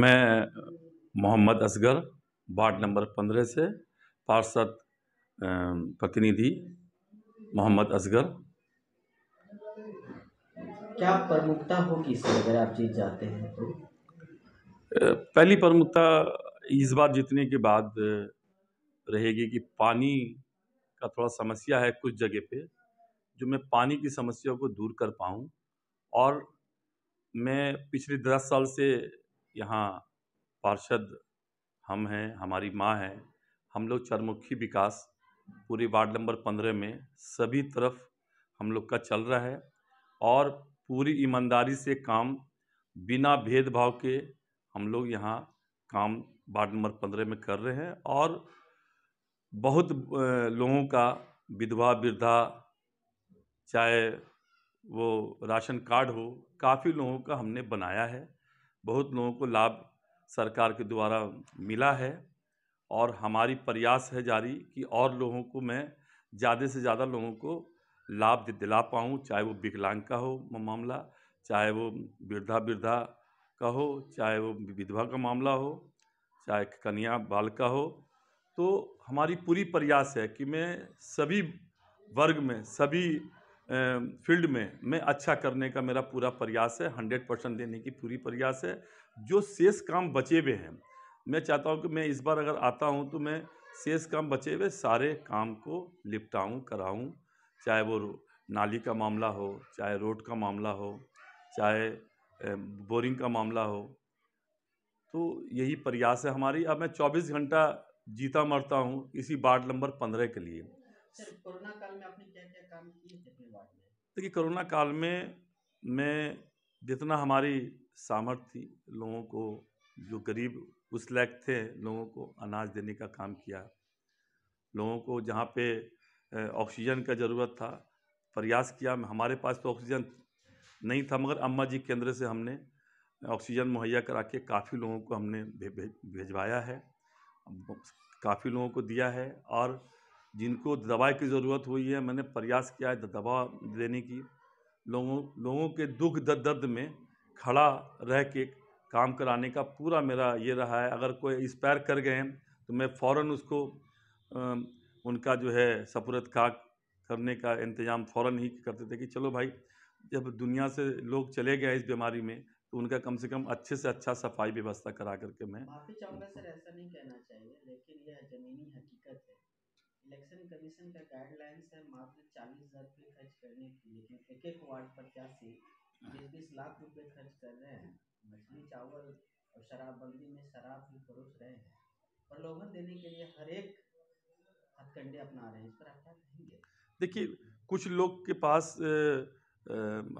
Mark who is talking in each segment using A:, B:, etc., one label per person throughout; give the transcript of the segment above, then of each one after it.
A: मैं Mohammad Asghar ward number पंद्रह से पार्षद प्रतिनिधि मोहम्मद असगर
B: क्या प्रमुखता होगी इसमें अगर आप जीत जाते हैं तो
A: पहली प्रमुखता इस बार जीतने के बाद रहेगी कि पानी का थोड़ा समस्या है कुछ जगह पे जो मैं पानी की समस्या को दूर कर पाऊँ और मैं पिछले दस साल से यहाँ पार्षद हम हैं हमारी माँ है हम लोग चरमुखी विकास पूरे वार्ड नंबर पंद्रह में सभी तरफ हम लोग का चल रहा है और पूरी ईमानदारी से काम बिना भेदभाव के हम लोग यहाँ काम वार्ड नंबर पंद्रह में कर रहे हैं और बहुत लोगों का विधवा वृद्धा चाहे वो राशन कार्ड हो काफ़ी लोगों का हमने बनाया है बहुत लोगों को लाभ सरकार के द्वारा मिला है और हमारी प्रयास है जारी कि और लोगों को मैं ज़्यादा से ज़्यादा लोगों को लाभ दिला पाऊँ चाहे वो विकलांग का हो मामला चाहे वो वृद्धा वृद्धा का हो चाहे वो विधवा का मामला हो चाहे कन्या बाल का हो तो हमारी पूरी प्रयास है कि मैं सभी वर्ग में सभी फील्ड में मैं अच्छा करने का मेरा पूरा प्रयास है हंड्रेड परसेंट देने की पूरी प्रयास है जो शेष काम बचे हुए हैं मैं चाहता हूँ कि मैं इस बार अगर आता हूँ तो मैं शेष काम बचे हुए सारे काम को निपटाऊँ कराऊँ चाहे वो नाली का मामला हो चाहे रोड का मामला हो चाहे बोरिंग का मामला हो तो यही प्रयास है हमारी अब मैं 24 घंटा जीता मरता हूँ इसी वार्ड नंबर 15 के लिए
B: कोरोना काल में आपने क्या क्या काम किए देखिए
A: कोरोना काल में मैं जितना हमारी सामर्थ्य थी लोगों को जो गरीब उस लैक थे लोगों को अनाज देने का काम किया लोगों को जहाँ पे ऑक्सीजन का ज़रूरत था प्रयास किया हमारे पास तो ऑक्सीजन नहीं था मगर अम्मा जी केंद्र से हमने ऑक्सीजन मुहैया करा के काफ़ी लोगों को हमने भेजवाया है काफ़ी लोगों को दिया है और जिनको दवाई की ज़रूरत हुई है मैंने प्रयास किया है दवा देने की लोगों लोगों के दुख दर्द में खड़ा रह के काम कराने का पूरा मेरा ये रहा है अगर कोई इंस्पायर कर गए हैं तो मैं फ़ौर उसको उनका जो है सफरत का करने का इंतज़ाम फ़ौर ही करते थे कि चलो भाई जब दुनिया से लोग चले गए इस बीमारी में तो उनका कम से कम अच्छे से अच्छा सफाई व्यवस्था करा करके मैं
B: ऐसा नहीं कहना चाहिए लेकिन यह ज़मीनी हकीकत है इलेक्शन कमीशन का गाइडलाइंस है मात्र चालीस हज़ार रुपये खर्च करने की लेकिन एक एक वार्ड प्रत्याशी बीस बीस लाख रुपए खर्च कर रहे हैं मछली चावल और शराबबंदी में शराब भी परोस रहे हैं प्रलोभन देने के लिए हर एक हथकंडे अपना रहे हैं इस पर आप क्या
A: कहेंगे देखिए कुछ लोग के पास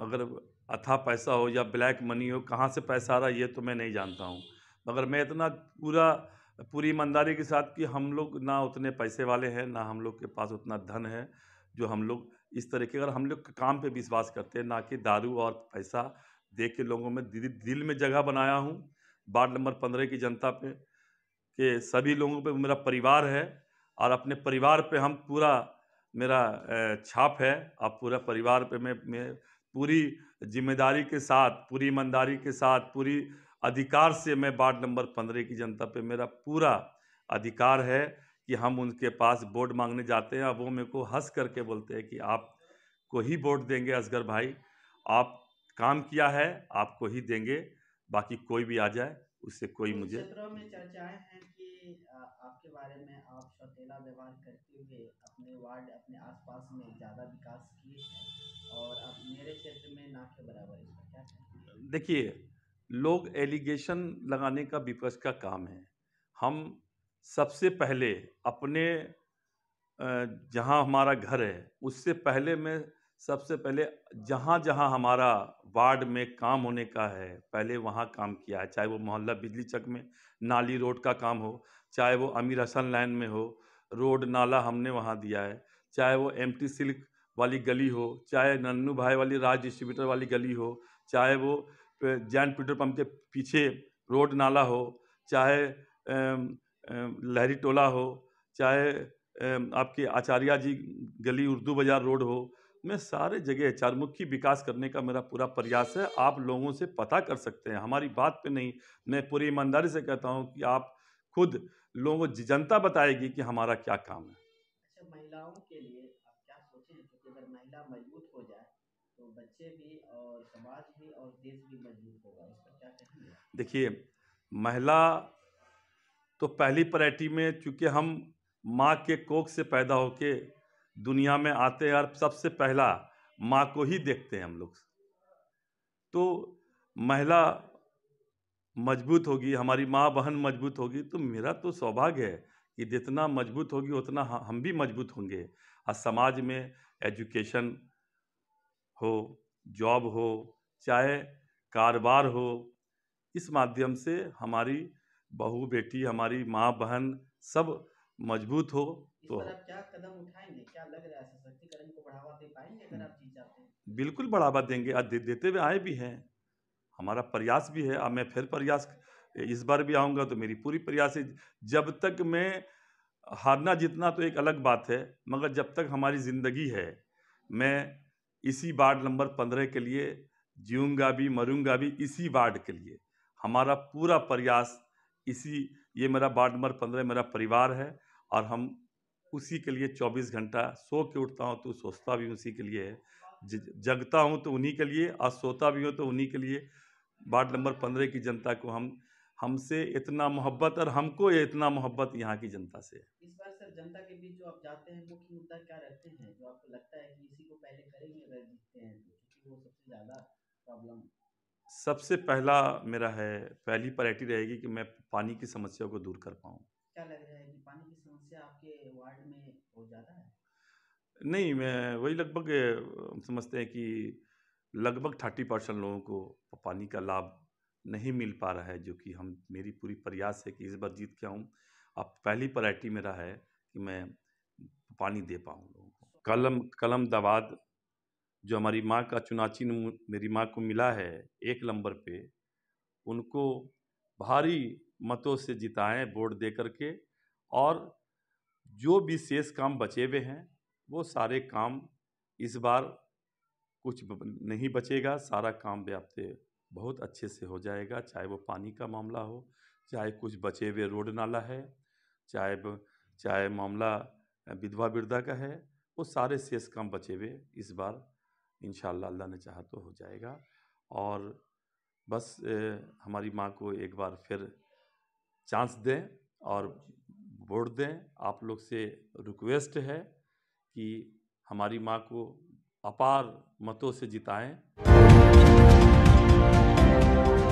A: अगर अथा पैसा हो या ब्लैक मनी हो कहाँ से पैसा आ रहा है ये तो मैं नहीं जानता हूँ मगर मैं इतना पूरा पूरी ईमानदारी के साथ कि हम लोग ना उतने पैसे वाले हैं ना हम लोग के पास उतना धन है जो हम लोग इस तरह के अगर हम लोग काम पे विश्वास करते हैं ना कि दारू और पैसा दे के लोगों में दिल, दिल में जगह बनाया हूँ वार्ड नंबर पंद्रह की जनता पे के सभी लोगों पे मेरा परिवार है और अपने परिवार पे हम पूरा मेरा छाप है और पूरा परिवार पे मैं, मैं पूरी जिम्मेदारी के साथ पूरी ईमानदारी के साथ पूरी अधिकार से मैं वार्ड नंबर पंद्रह की जनता पे मेरा पूरा अधिकार है कि हम उनके पास वोट मांगने जाते हैं अब वो मेरे को हंस करके बोलते हैं कि आप को ही वोट देंगे असगर भाई आप काम किया है आपको ही देंगे बाकी कोई भी आ जाए उससे कोई तो मुझे
B: में चर्चाएं हैं कि आपके बारे में आप सौतेला व्यवहार करते हुए अपने वार्ड अपने आसपास में ज़्यादा विकास किए हैं और अब मेरे क्षेत्र में ना के बराबर
A: देखिए लोग एलिगेशन लगाने का विपक्ष का काम है हम सबसे पहले अपने जहां हमारा घर है उससे पहले मैं सबसे पहले जहां जहां हमारा वार्ड में काम होने का है पहले वहां काम किया है चाहे वो मोहल्ला बिजली चक में नाली रोड का काम हो चाहे वो अमीर हसन लाइन में हो रोड नाला हमने वहाँ दिया है चाहे वो एम टी सिल्क वाली गली हो चाहे नन्नू भाई वाली राज डिस्ट्रीब्यूटर वाली गली हो चाहे वो जैन पेट्रोल पंप के पीछे रोड नाला हो चाहे लहरी टोला हो चाहे आपके आचार्य जी गली उर्दू बाज़ार रोड हो मैं सारे जगह चारमुखी विकास करने का मेरा पूरा प्रयास है आप लोगों से पता कर सकते हैं हमारी बात पे नहीं मैं पूरी ईमानदारी से कहता हूं कि आप खुद लोगों को जनता बताएगी कि हमारा क्या काम है अच्छा
B: महिलाओं के लिए आप क्या सोचें अगर महिला मजबूत हो जाए तो बच्चे भी और समाज भी और देश भी मजबूत होगा क्या कहेंगे
A: देखिए महिला तो पहली प्रायरिटी में चूँकि हम माँ के कोख से पैदा होके दुनिया में आते हैं और सबसे पहला माँ को ही देखते हैं हम लोग तो महिला मजबूत होगी हमारी माँ बहन मजबूत होगी तो मेरा तो सौभाग्य है कि जितना मजबूत होगी उतना हम भी मजबूत होंगे और समाज में एजुकेशन हो जॉब हो चाहे कारोबार हो इस माध्यम से हमारी बहू बेटी हमारी माँ बहन सब मजबूत हो तो
B: क्या कदम उठाएंगे क्या लग रहा है सशक्तिकरण को बढ़ावा दे पाएंगे अगर आप जीत जाते हैं
A: बिल्कुल बढ़ावा देंगे दे, देते हुए आए भी हैं हमारा प्रयास भी है अब मैं फिर प्रयास इस बार भी आऊँगा तो मेरी पूरी प्रयास है जब तक मैं हारना जीतना तो एक अलग बात है मगर जब तक हमारी ज़िंदगी है मैं इसी वार्ड नंबर पंद्रह के लिए जीऊँगा भी मरूंगा भी इसी वार्ड के लिए हमारा पूरा प्रयास इसी ये मेरा वार्ड नंबर पंद्रह मेरा परिवार है और हम उसी के लिए चौबीस घंटा सो के उठता हूँ तो सोचता भी उसी के लिए है जगता हूँ तो उन्हीं के लिए और सोता भी हूँ तो उन्हीं के लिए वार्ड नंबर पंद्रह की जनता को हम हमसे इतना मोहब्बत और हमको इतना मोहब्बत यहाँ की जनता से
B: है तक जनता के बीच जो आप जाते हैं मुख्य मुद्दा क्या रहते हैं जो आपको लगता है कि इसी को पहले करेंगे अगर जीतते हैं तो क्योंकि वो सबसे ज़्यादा प्रॉब्लम
A: सबसे पहला मेरा है पहली प्रायरिटी रहेगी कि मैं पानी की समस्या को दूर कर पाऊँ
B: क्या लग रहा है कि पानी की समस्या आपके वार्ड में बहुत ज़्यादा है
A: नहीं मैं वही लगभग समझते हैं कि लगभग थर्टी परसेंट लोगों को पानी का लाभ नहीं मिल पा रहा है जो कि हम मेरी पूरी प्रयास है कि इस बार जीत के आऊँ अब पहली प्रायरिटी मेरा है कि मैं पानी दे पाऊँ लोगों को कलम कलम दवाद जो हमारी माँ का चुनाची मेरी माँ को मिला है एक नंबर पे उनको भारी मतों से जिताएं वोट दे करके और जो भी शेष काम बचे हुए हैं वो सारे काम इस बार कुछ नहीं बचेगा सारा काम व्याप्ते बहुत अच्छे से हो जाएगा चाहे वो पानी का मामला हो चाहे कुछ बचे हुए रोड नाला है चाहे चाहे मामला विधवा वृद्धा का है वो सारे शेष काम बचे हुए इस बार इन अल्लाह ने चाहा तो हो जाएगा और बस हमारी माँ को एक बार फिर चांस दें और वोट दें आप लोग से रिक्वेस्ट है कि हमारी माँ को अपार मतों से जिताएं